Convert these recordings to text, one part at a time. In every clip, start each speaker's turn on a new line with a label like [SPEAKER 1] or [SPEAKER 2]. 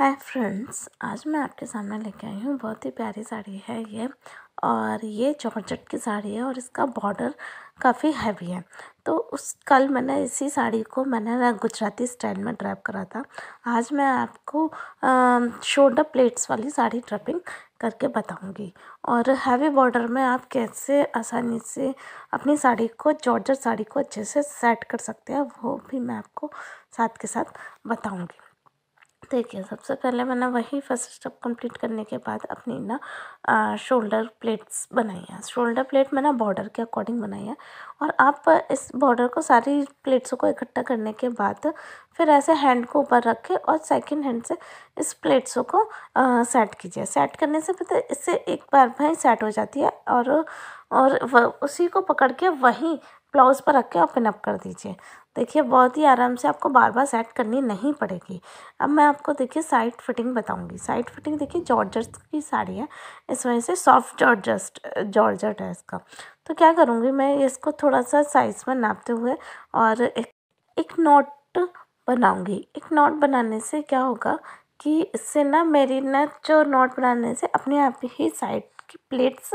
[SPEAKER 1] hi friends आज मैं आपके सामने लेके आई हूँ बहुत ही प्यारी साड़ी है ये और ये जॉर्जेट की साड़ी है और इसका बॉर्डर काफ़ी हैवी है तो उस कल मैंने इसी साड़ी को मैंने गुजराती स्टाइल में ड्रैप करा था आज मैं आपको शोल्डर प्लेट्स वाली साड़ी ड्रैपिंग करके बताऊंगी और हैवी बॉर्डर में आप कैसे आसानी से अपनी साड़ी को जॉर्जेट साड़ी को अच्छे से सेट कर सकते हैं वो भी मैं आपको साथ के साथ बताऊँगी देखिए सबसे पहले मैंने वही फर्स्ट स्टेप कंप्लीट करने के बाद अपनी ना शोल्डर प्लेट्स बनाई हैं शोल्डर प्लेट मैंने बॉर्डर के अकॉर्डिंग बनाई है और आप इस बॉर्डर को सारी प्लेट्सों को इकट्ठा करने के बाद फिर ऐसे हैंड को ऊपर रख के और सेकंड हैंड से इस प्लेट्सों को आ, सेट कीजिए सेट करने से पता इससे एक बार भाई सेट हो जाती है और और उसी को पकड़ के वहीं ब्लाउज़ पर रख के ओपन अप कर दीजिए देखिए बहुत ही आराम से आपको बार बार सेट करनी नहीं पड़ेगी अब मैं आपको देखिए साइड फिटिंग बताऊंगी साइड फिटिंग देखिए जॉर्जर्स की साड़ी है इस वजह से सॉफ्ट जॉर्जस्ट जॉर्जट है इसका तो क्या करूँगी मैं इसको थोड़ा सा साइज़ में नापते हुए और एक, एक नोट बनाऊँगी एक नोट बनाने से क्या होगा कि इससे ना मेरी ना जो नोट बनाने से अपने आप ही साइड की प्लेट्स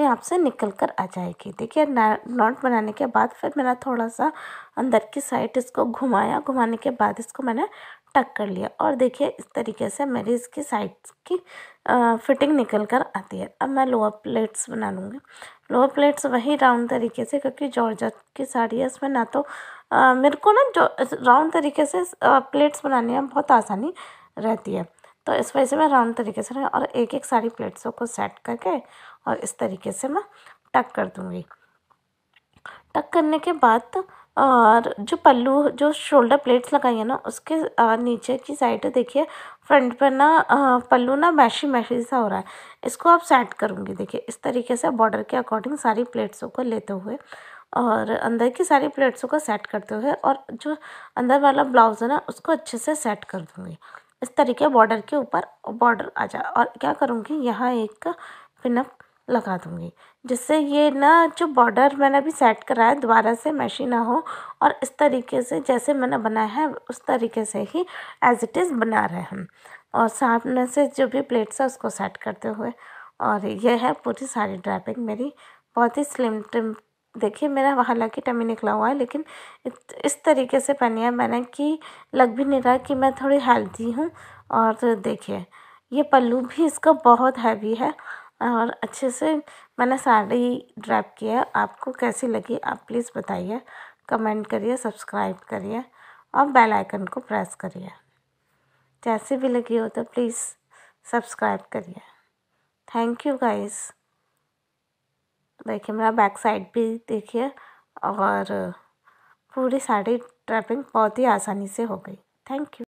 [SPEAKER 1] अपने आप से निकल कर आ जाएगी देखिए नॉट बनाने के बाद फिर मैंने थोड़ा सा अंदर की साइड इसको घुमाया घुमाने के बाद इसको मैंने टक कर लिया और देखिए इस तरीके से मेरी इसकी साइड की आ, फिटिंग निकल कर आती है अब मैं लोअर प्लेट्स बना लूँगी लोअर प्लेट्स वही राउंड तरीके से क्योंकि जॉर्जा की साड़ी है इसमें ना तो आ, मेरे को ना जो राउंड तरीके से आ, प्लेट्स बनाने में बहुत आसानी रहती है तो इस वजह से मैं राउंड तरीके से और एक एक सारी प्लेट्सों को सेट करके और इस तरीके से मैं टक कर दूँगी टक करने के बाद और जो पल्लू जो शोल्डर प्लेट्स लगाई है ना उसके नीचे की साइड देखिए फ्रंट पर ना पल्लू ना मैशी मैशी सा हो रहा है इसको आप सेट करूँगी देखिए इस तरीके से बॉर्डर के अकॉर्डिंग सारी प्लेट्सों को लेते हुए और अंदर की सारी प्लेट्सों को सेट करते हुए और जो अंदर वाला ब्लाउज़ है ना उसको अच्छे से सेट कर दूँगी इस तरीके बॉर्डर के ऊपर बॉर्डर आ जाए और क्या करूँगी यहाँ एक पिनअप लगा दूँगी जिससे ये ना जो बॉर्डर मैंने अभी सेट कराया है दोबारा से मैशी ना हो और इस तरीके से जैसे मैंने बनाया है उस तरीके से ही एज इट इज़ बना रहे हैं और सामने से जो भी प्लेट्स है उसको सेट करते हुए और यह है पूरी सारी ड्राइपिंग मेरी बहुत ही स्लिम ट्रिम देखिए मेरा हालांकि टमी निकला हुआ है लेकिन इस तरीके से पहनी मैंने कि लग भी नहीं रहा कि मैं थोड़ी हेल्दी हूँ और तो देखिए ये पल्लू भी इसका बहुत हैवी है और अच्छे से मैंने साड़ी ड्रैप किया है आपको कैसी लगी आप प्लीज़ बताइए कमेंट करिए सब्सक्राइब करिए और बेल आइकन को प्रेस करिए जैसे भी लगी हो तो प्लीज़ सब्सक्राइब करिए थैंक यू गाइज़ देखिए मेरा बैक साइड भी देखिए और पूरी साड़ी ट्रैपिंग बहुत ही आसानी से हो गई थैंक यू